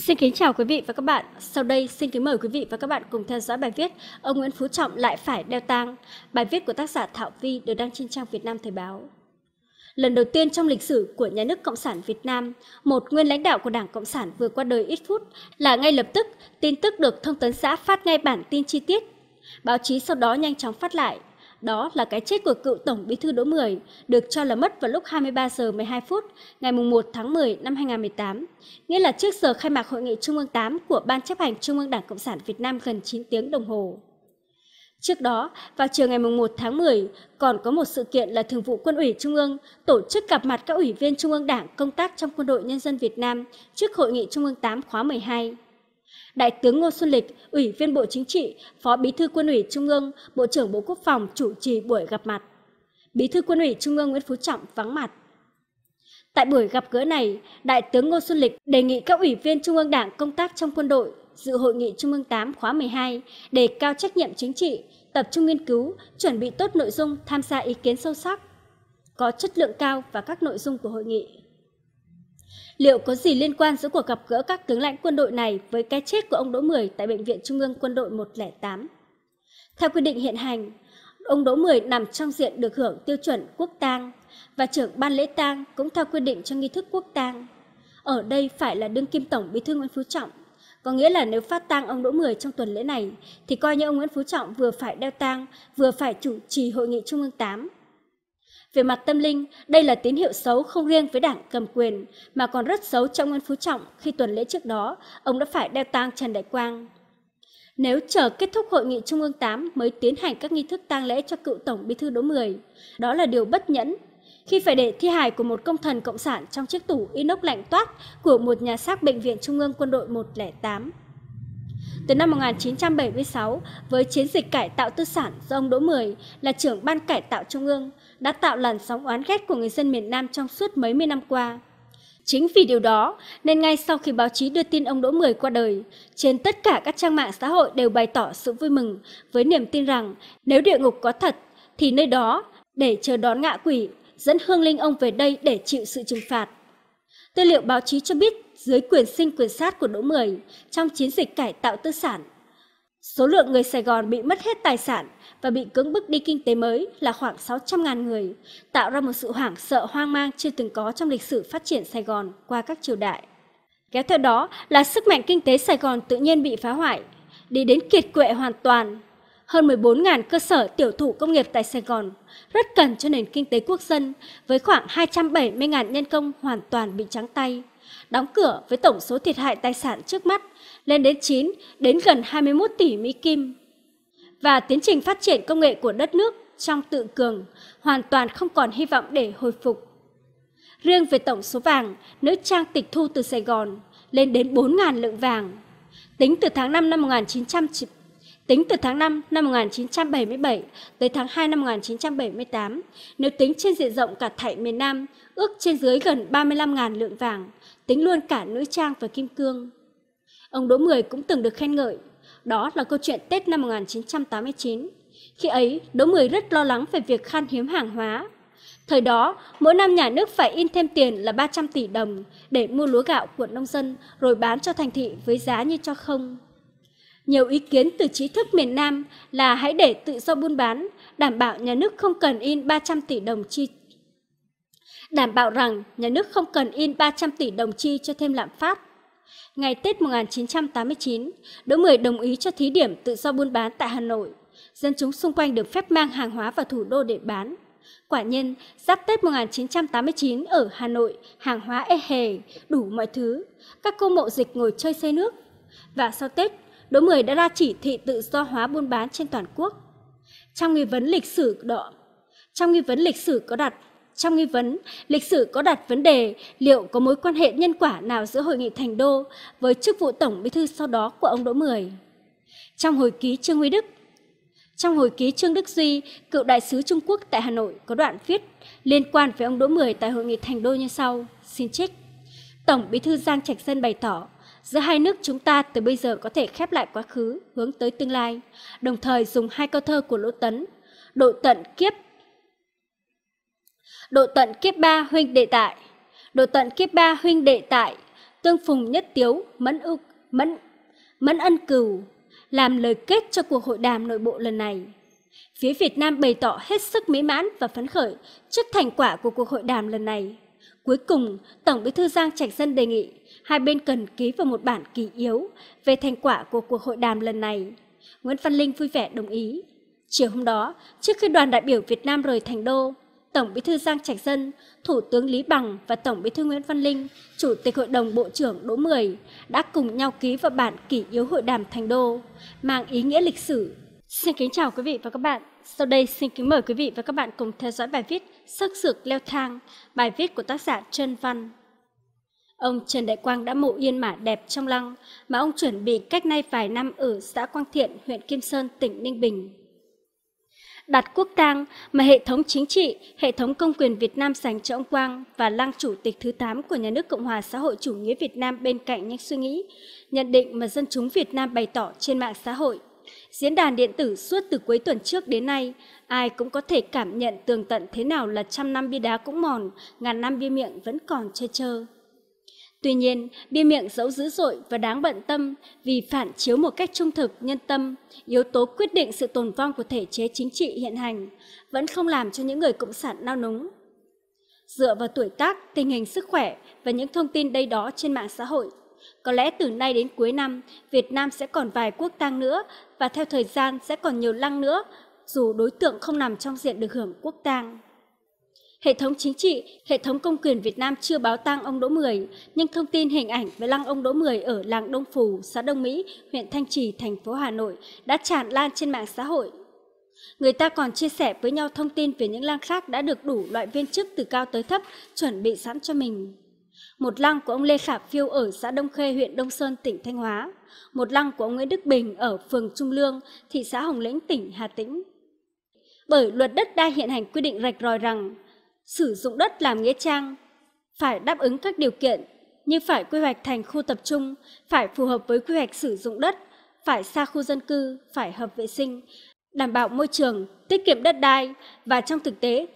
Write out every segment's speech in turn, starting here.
Xin kính chào quý vị và các bạn. Sau đây xin kính mời quý vị và các bạn cùng theo dõi bài viết Ông Nguyễn Phú Trọng lại phải đeo tang. Bài viết của tác giả Thảo Vi được đăng trên trang Việt Nam Thời báo. Lần đầu tiên trong lịch sử của nhà nước Cộng sản Việt Nam, một nguyên lãnh đạo của Đảng Cộng sản vừa qua đời ít phút là ngay lập tức tin tức được thông tấn xã phát ngay bản tin chi tiết. Báo chí sau đó nhanh chóng phát lại đó là cái chết của cựu Tổng Bí thư Đỗ Mười, được cho là mất vào lúc 23 giờ 12 phút ngày 1 tháng 10 năm 2018, nghĩa là trước giờ khai mạc Hội nghị Trung ương 8 của Ban chấp hành Trung ương Đảng Cộng sản Việt Nam gần 9 tiếng đồng hồ. Trước đó, vào chiều ngày 1 tháng 10, còn có một sự kiện là Thường vụ Quân ủy Trung ương tổ chức gặp mặt các ủy viên Trung ương Đảng công tác trong Quân đội Nhân dân Việt Nam trước Hội nghị Trung ương 8 khóa 12. Đại tướng Ngô Xuân Lịch, Ủy viên Bộ Chính trị, Phó Bí thư Quân ủy Trung ương, Bộ trưởng Bộ Quốc phòng chủ trì buổi gặp mặt. Bí thư Quân ủy Trung ương Nguyễn Phú Trọng vắng mặt. Tại buổi gặp gỡ này, Đại tướng Ngô Xuân Lịch đề nghị các ủy viên Trung ương Đảng công tác trong quân đội dự hội nghị Trung ương 8 khóa 12 đề cao trách nhiệm chính trị, tập trung nghiên cứu, chuẩn bị tốt nội dung, tham gia ý kiến sâu sắc, có chất lượng cao và các nội dung của hội nghị. Liệu có gì liên quan giữa cuộc gặp gỡ các tướng lãnh quân đội này với cái chết của ông Đỗ Mười tại Bệnh viện Trung ương Quân đội 108? Theo quy định hiện hành, ông Đỗ Mười nằm trong diện được hưởng tiêu chuẩn quốc tang và trưởng ban lễ tang cũng theo quy định cho nghi thức quốc tang. Ở đây phải là đương kim tổng bí thư Nguyễn Phú Trọng. Có nghĩa là nếu phát tang ông Đỗ Mười trong tuần lễ này thì coi như ông Nguyễn Phú Trọng vừa phải đeo tang, vừa phải chủ trì hội nghị Trung ương 8 về mặt tâm linh, đây là tín hiệu xấu không riêng với đảng cầm quyền, mà còn rất xấu trong Nguyễn Phú Trọng khi tuần lễ trước đó, ông đã phải đeo tang Trần Đại Quang. Nếu chờ kết thúc Hội nghị Trung ương 8 mới tiến hành các nghi thức tang lễ cho cựu Tổng Bí thư Đỗ Mười, đó là điều bất nhẫn. Khi phải để thi hài của một công thần cộng sản trong chiếc tủ inox lạnh toát của một nhà xác Bệnh viện Trung ương Quân đội 108. Từ năm 1976, với chiến dịch cải tạo tư sản do ông Đỗ Mười là trưởng ban cải tạo Trung ương, đã tạo làn sóng oán ghét của người dân miền Nam trong suốt mấy mươi năm qua. Chính vì điều đó, nên ngay sau khi báo chí đưa tin ông Đỗ Mười qua đời, trên tất cả các trang mạng xã hội đều bày tỏ sự vui mừng với niềm tin rằng nếu địa ngục có thật, thì nơi đó để chờ đón ngạ quỷ, dẫn hương linh ông về đây để chịu sự trừng phạt. Tư liệu báo chí cho biết dưới quyền sinh quyền sát của Đỗ Mười trong chiến dịch cải tạo tư sản Số lượng người Sài Gòn bị mất hết tài sản và bị cưỡng bức đi kinh tế mới là khoảng 600.000 người, tạo ra một sự hoảng sợ hoang mang chưa từng có trong lịch sử phát triển Sài Gòn qua các triều đại. Kéo theo đó là sức mạnh kinh tế Sài Gòn tự nhiên bị phá hoại, đi đến kiệt quệ hoàn toàn. Hơn 14.000 cơ sở tiểu thủ công nghiệp tại Sài Gòn rất cần cho nền kinh tế quốc dân với khoảng 270.000 nhân công hoàn toàn bị trắng tay đóng cửa với tổng số thiệt hại tài sản trước mắt lên đến 9 đến gần 21 tỷ Mỹ Kim. Và tiến trình phát triển công nghệ của đất nước trong tự cường hoàn toàn không còn hy vọng để hồi phục. Riêng về tổng số vàng, nữ trang tịch thu từ Sài Gòn lên đến 4.000 lượng vàng. Tính từ tháng 5 năm 1990, Tính từ tháng 5 năm 1977 tới tháng 2 năm 1978, nếu tính trên diện rộng cả thảy miền Nam, ước trên dưới gần 35.000 lượng vàng, tính luôn cả nữ trang và kim cương. Ông Đỗ Mười cũng từng được khen ngợi. Đó là câu chuyện Tết năm 1989. Khi ấy, Đỗ Mười rất lo lắng về việc khan hiếm hàng hóa. Thời đó, mỗi năm nhà nước phải in thêm tiền là 300 tỷ đồng để mua lúa gạo của nông dân rồi bán cho thành thị với giá như cho không. Nhiều ý kiến từ trí thức miền Nam là hãy để tự do buôn bán, đảm bảo nhà nước không cần in 300 tỷ đồng chi đảm bảo rằng nhà nước không cần in 300 tỷ đồng chi cho thêm lạm phát. Ngày Tết 1989, Đỗ Mười đồng ý cho thí điểm tự do buôn bán tại Hà Nội. Dân chúng xung quanh được phép mang hàng hóa vào thủ đô để bán. Quả nhiên, giáp Tết 1989 ở Hà Nội, hàng hóa e hề, đủ mọi thứ. Các cô mộ dịch ngồi chơi xe nước. Và sau Tết, Đỗ Mười đã ra chỉ thị tự do hóa buôn bán trên toàn quốc. Trong nghi vấn lịch sử đó, trong nghi vấn lịch sử có đặt trong nghi vấn lịch sử có đặt vấn đề liệu có mối quan hệ nhân quả nào giữa hội nghị Thành Đô với chức vụ Tổng Bí thư sau đó của ông Đỗ Mười. Trong hồi ký Trương Huy Đức, trong hồi ký Trương Đức Duy, cựu đại sứ Trung Quốc tại Hà Nội có đoạn viết liên quan với ông Đỗ Mười tại hội nghị Thành Đô như sau, xin trích. Tổng Bí thư Giang Trạch Dân bày tỏ, giữa hai nước chúng ta từ bây giờ có thể khép lại quá khứ, hướng tới tương lai, đồng thời dùng hai câu thơ của Lỗ Tấn, độ tận kiếp Độ tận kiếp ba huynh đệ tại. Độ tận kiếp ba huynh đệ tại, tương phùng nhất tiếu, mẫn ức, mẫn, mẫn ân cửu làm lời kết cho cuộc hội đàm nội bộ lần này. Phía Việt Nam bày tỏ hết sức mỹ mãn và phấn khởi trước thành quả của cuộc hội đàm lần này. Cuối cùng, Tổng bí thư Giang Trạch Dân đề nghị hai bên cần ký vào một bản kỳ yếu về thành quả của cuộc hội đàm lần này. Nguyễn Văn Linh vui vẻ đồng ý. Chiều hôm đó, trước khi đoàn đại biểu Việt Nam rời thành đô, Tổng Bí thư Giang Trạch Dân, Thủ tướng Lý Bằng và Tổng Bí thư Nguyễn Văn Linh, Chủ tịch Hội đồng Bộ trưởng Đỗ Mười đã cùng nhau ký vào bản kỷ yếu hội đàm Thành Đô, mang ý nghĩa lịch sử. Xin kính chào quý vị và các bạn. Sau đây xin kính mời quý vị và các bạn cùng theo dõi bài viết Sắc sược leo thang, bài viết của tác giả Trần Văn. Ông Trần Đại Quang đã mộ yên mã đẹp trong lăng mà ông chuẩn bị cách nay vài năm ở xã Quang Thiện, huyện Kim Sơn, tỉnh Ninh Bình đặt quốc tang mà hệ thống chính trị, hệ thống công quyền Việt Nam dành cho ông Quang và lăng chủ tịch thứ 8 của nhà nước Cộng hòa xã hội chủ nghĩa Việt Nam bên cạnh những suy nghĩ, nhận định mà dân chúng Việt Nam bày tỏ trên mạng xã hội. Diễn đàn điện tử suốt từ cuối tuần trước đến nay, ai cũng có thể cảm nhận tường tận thế nào là trăm năm bia đá cũng mòn, ngàn năm bia miệng vẫn còn chơi chơ. Tuy nhiên, bia miệng giấu dữ dội và đáng bận tâm vì phản chiếu một cách trung thực, nhân tâm, yếu tố quyết định sự tồn vong của thể chế chính trị hiện hành, vẫn không làm cho những người cộng sản nao núng. Dựa vào tuổi tác, tình hình sức khỏe và những thông tin đây đó trên mạng xã hội, có lẽ từ nay đến cuối năm, Việt Nam sẽ còn vài quốc tang nữa và theo thời gian sẽ còn nhiều lăng nữa, dù đối tượng không nằm trong diện được hưởng quốc tang. Hệ thống chính trị, hệ thống công quyền Việt Nam chưa báo tang ông Đỗ Mười, nhưng thông tin hình ảnh về lăng ông Đỗ Mười ở làng Đông Phù, xã Đông Mỹ, huyện Thanh Trì, thành phố Hà Nội đã tràn lan trên mạng xã hội. Người ta còn chia sẻ với nhau thông tin về những lăng khác đã được đủ loại viên chức từ cao tới thấp chuẩn bị sẵn cho mình. Một lăng của ông Lê Khả Phiêu ở xã Đông Khê, huyện Đông Sơn, tỉnh Thanh Hóa. Một lăng của ông Nguyễn Đức Bình ở phường Trung Lương, thị xã Hồng Lĩnh, tỉnh Hà Tĩnh. Bởi luật đất đai hiện hành quy định rạch ròi rằng sử dụng đất làm nghĩa trang, phải đáp ứng các điều kiện như phải quy hoạch thành khu tập trung, phải phù hợp với quy hoạch sử dụng đất, phải xa khu dân cư, phải hợp vệ sinh, đảm bảo môi trường, tiết kiệm đất đai và trong thực tế,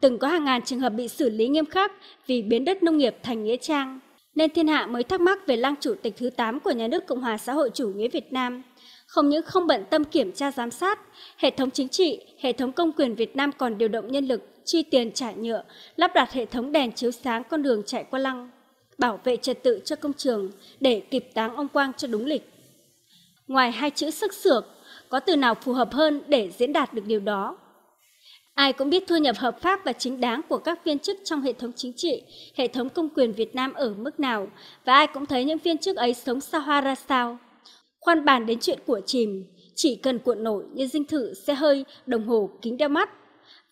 từng có hàng ngàn trường hợp bị xử lý nghiêm khắc vì biến đất nông nghiệp thành nghĩa trang. Nên thiên hạ mới thắc mắc về lăng chủ tịch thứ 8 của nhà nước Cộng hòa xã hội chủ nghĩa Việt Nam. Không những không bận tâm kiểm tra giám sát, hệ thống chính trị, hệ thống công quyền Việt Nam còn điều động nhân lực chi tiền trả nhựa, lắp đặt hệ thống đèn chiếu sáng con đường chạy qua lăng, bảo vệ trật tự cho công trường để kịp táng ông Quang cho đúng lịch. Ngoài hai chữ sức sược, có từ nào phù hợp hơn để diễn đạt được điều đó? Ai cũng biết thu nhập hợp pháp và chính đáng của các viên chức trong hệ thống chính trị, hệ thống công quyền Việt Nam ở mức nào, và ai cũng thấy những viên chức ấy sống xa hoa ra sao. Khoan bàn đến chuyện của chìm, chỉ cần cuộn nổi như dinh thự xe hơi, đồng hồ, kính đeo mắt,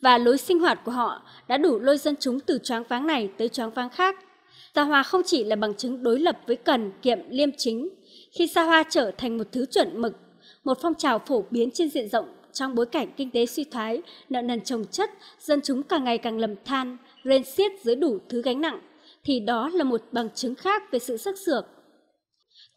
và lối sinh hoạt của họ đã đủ lôi dân chúng từ choáng váng này tới choáng váng khác. Gia Hoa không chỉ là bằng chứng đối lập với Cần, Kiệm, Liêm Chính, khi Gia Hoa trở thành một thứ chuẩn mực, một phong trào phổ biến trên diện rộng trong bối cảnh kinh tế suy thoái, nợ nần trồng chất, dân chúng càng ngày càng lầm than, rên xiết dưới đủ thứ gánh nặng, thì đó là một bằng chứng khác về sự sắc sược.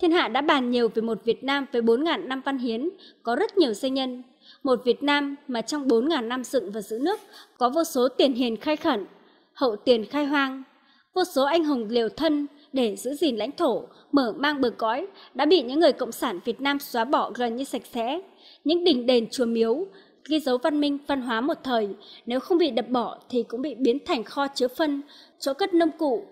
Thiên hạ đã bàn nhiều về một Việt Nam với 4.000 năm văn hiến, có rất nhiều danh nhân, một Việt Nam mà trong 4.000 năm dựng và giữ nước có vô số tiền hiền khai khẩn, hậu tiền khai hoang, vô số anh hùng liều thân để giữ gìn lãnh thổ, mở mang bờ cõi đã bị những người cộng sản Việt Nam xóa bỏ gần như sạch sẽ. Những đình đền chùa miếu ghi dấu văn minh văn hóa một thời, nếu không bị đập bỏ thì cũng bị biến thành kho chứa phân, chỗ cất nông cụ,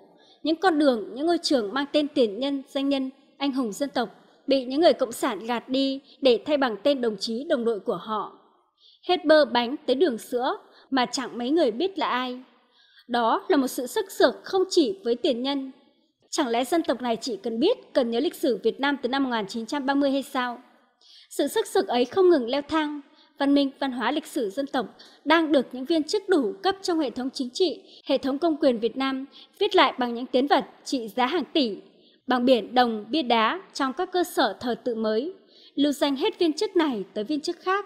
những con đường, những ngôi trường mang tên tiền nhân, danh nhân, anh hùng dân tộc bị những người cộng sản gạt đi để thay bằng tên đồng chí đồng đội của họ. Hết bơ bánh tới đường sữa mà chẳng mấy người biết là ai. Đó là một sự sức sược không chỉ với tiền nhân. Chẳng lẽ dân tộc này chỉ cần biết, cần nhớ lịch sử Việt Nam từ năm 1930 hay sao? Sự sức sực ấy không ngừng leo thang, văn minh, văn hóa lịch sử dân tộc đang được những viên chức đủ cấp trong hệ thống chính trị, hệ thống công quyền Việt Nam viết lại bằng những tiến vật trị giá hàng tỷ, bằng biển đồng bia đá trong các cơ sở thờ tự mới, lưu danh hết viên chức này tới viên chức khác.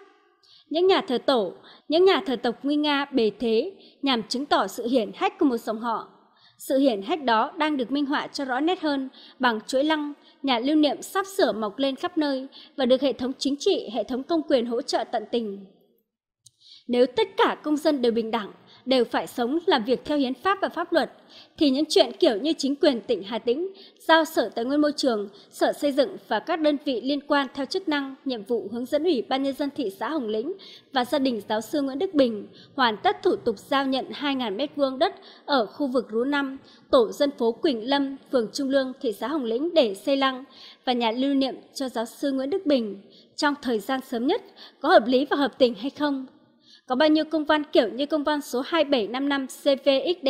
Những nhà thờ tổ, những nhà thờ tộc nguy nga bề thế nhằm chứng tỏ sự hiển hách của một dòng họ. Sự hiển hách đó đang được minh họa cho rõ nét hơn bằng chuỗi lăng, nhà lưu niệm sắp sửa mọc lên khắp nơi và được hệ thống chính trị, hệ thống công quyền hỗ trợ tận tình. Nếu tất cả công dân đều bình đẳng, đều phải sống làm việc theo hiến pháp và pháp luật, thì những chuyện kiểu như chính quyền tỉnh Hà Tĩnh giao Sở Tài nguyên Môi trường, Sở Xây dựng và các đơn vị liên quan theo chức năng, nhiệm vụ hướng dẫn Ủy ban Nhân dân thị xã Hồng Lĩnh và gia đình giáo sư Nguyễn Đức Bình hoàn tất thủ tục giao nhận 2.000 m2 đất ở khu vực Rú Năm, tổ dân phố Quỳnh Lâm, phường Trung Lương, thị xã Hồng Lĩnh để xây lăng và nhà lưu niệm cho giáo sư Nguyễn Đức Bình trong thời gian sớm nhất có hợp lý và hợp tình hay không có bao nhiêu công văn kiểu như công văn số 2755 CVXD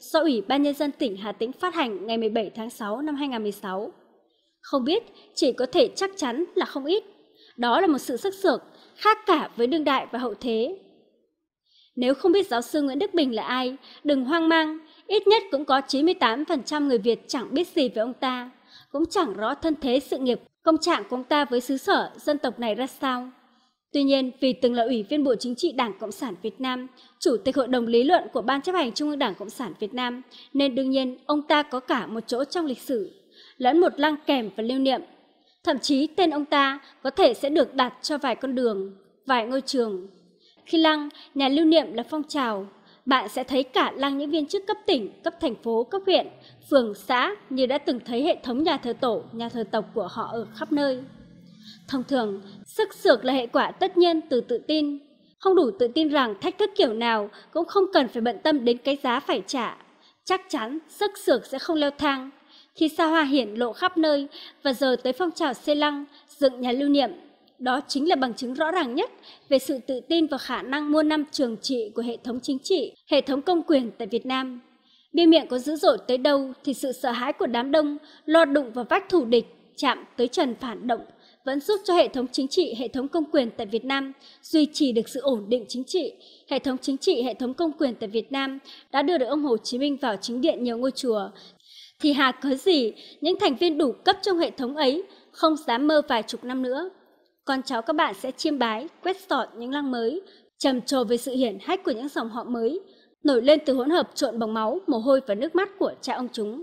do Ủy ban Nhân dân tỉnh Hà Tĩnh phát hành ngày 17 tháng 6 năm 2016? Không biết, chỉ có thể chắc chắn là không ít. Đó là một sự sắc sược, khác cả với đương đại và hậu thế. Nếu không biết giáo sư Nguyễn Đức Bình là ai, đừng hoang mang, ít nhất cũng có 98% người Việt chẳng biết gì về ông ta, cũng chẳng rõ thân thế sự nghiệp, công trạng của ông ta với xứ sở, dân tộc này ra sao. Tuy nhiên, vì từng là Ủy viên Bộ Chính trị Đảng Cộng sản Việt Nam, Chủ tịch Hội đồng Lý luận của Ban chấp hành Trung ương Đảng Cộng sản Việt Nam, nên đương nhiên ông ta có cả một chỗ trong lịch sử, lẫn một lăng kèm và lưu niệm. Thậm chí tên ông ta có thể sẽ được đặt cho vài con đường, vài ngôi trường. Khi lăng, nhà lưu niệm là phong trào, bạn sẽ thấy cả lăng những viên chức cấp tỉnh, cấp thành phố, cấp huyện, phường, xã như đã từng thấy hệ thống nhà thờ tổ, nhà thờ tộc của họ ở khắp nơi. Thông thường, sức sược là hệ quả tất nhiên từ tự tin. Không đủ tự tin rằng thách thức kiểu nào cũng không cần phải bận tâm đến cái giá phải trả. Chắc chắn sức sược sẽ không leo thang. Khi xa hoa hiển lộ khắp nơi và giờ tới phong trào xê lăng, dựng nhà lưu niệm, đó chính là bằng chứng rõ ràng nhất về sự tự tin và khả năng mua năm trường trị của hệ thống chính trị, hệ thống công quyền tại Việt Nam. Bia miệng có dữ dội tới đâu thì sự sợ hãi của đám đông lo đụng vào vách thủ địch chạm tới trần phản động vẫn giúp cho hệ thống chính trị, hệ thống công quyền tại Việt Nam duy trì được sự ổn định chính trị. Hệ thống chính trị, hệ thống công quyền tại Việt Nam đã đưa được ông Hồ Chí Minh vào chính điện nhiều ngôi chùa. Thì hà cớ gì những thành viên đủ cấp trong hệ thống ấy không dám mơ vài chục năm nữa. Con cháu các bạn sẽ chiêm bái, quét sọt những lăng mới, trầm trồ về sự hiển hách của những dòng họ mới, nổi lên từ hỗn hợp trộn bằng máu, mồ hôi và nước mắt của cha ông chúng.